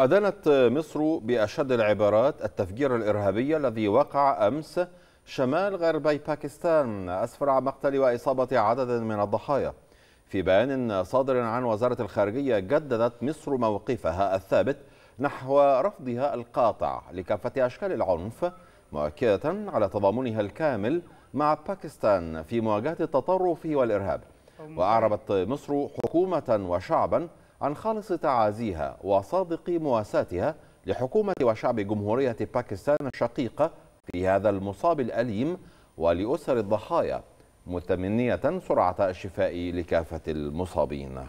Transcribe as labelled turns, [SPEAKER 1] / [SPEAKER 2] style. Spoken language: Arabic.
[SPEAKER 1] أدانت مصر بأشد العبارات التفجير الإرهابي الذي وقع أمس شمال غربي باكستان أسفر عن مقتل وإصابة عدد من الضحايا في بيان صادر عن وزارة الخارجية جددت مصر موقفها الثابت نحو رفضها القاطع لكافة أشكال العنف مؤكدة على تضامنها الكامل مع باكستان في مواجهة التطرف والإرهاب وأعربت مصر حكومة وشعبا عن خالص تعازيها وصادق مواساتها لحكومة وشعب جمهورية باكستان الشقيقة في هذا المصاب الأليم ولأسر الضحايا متمنية سرعة الشفاء لكافة المصابين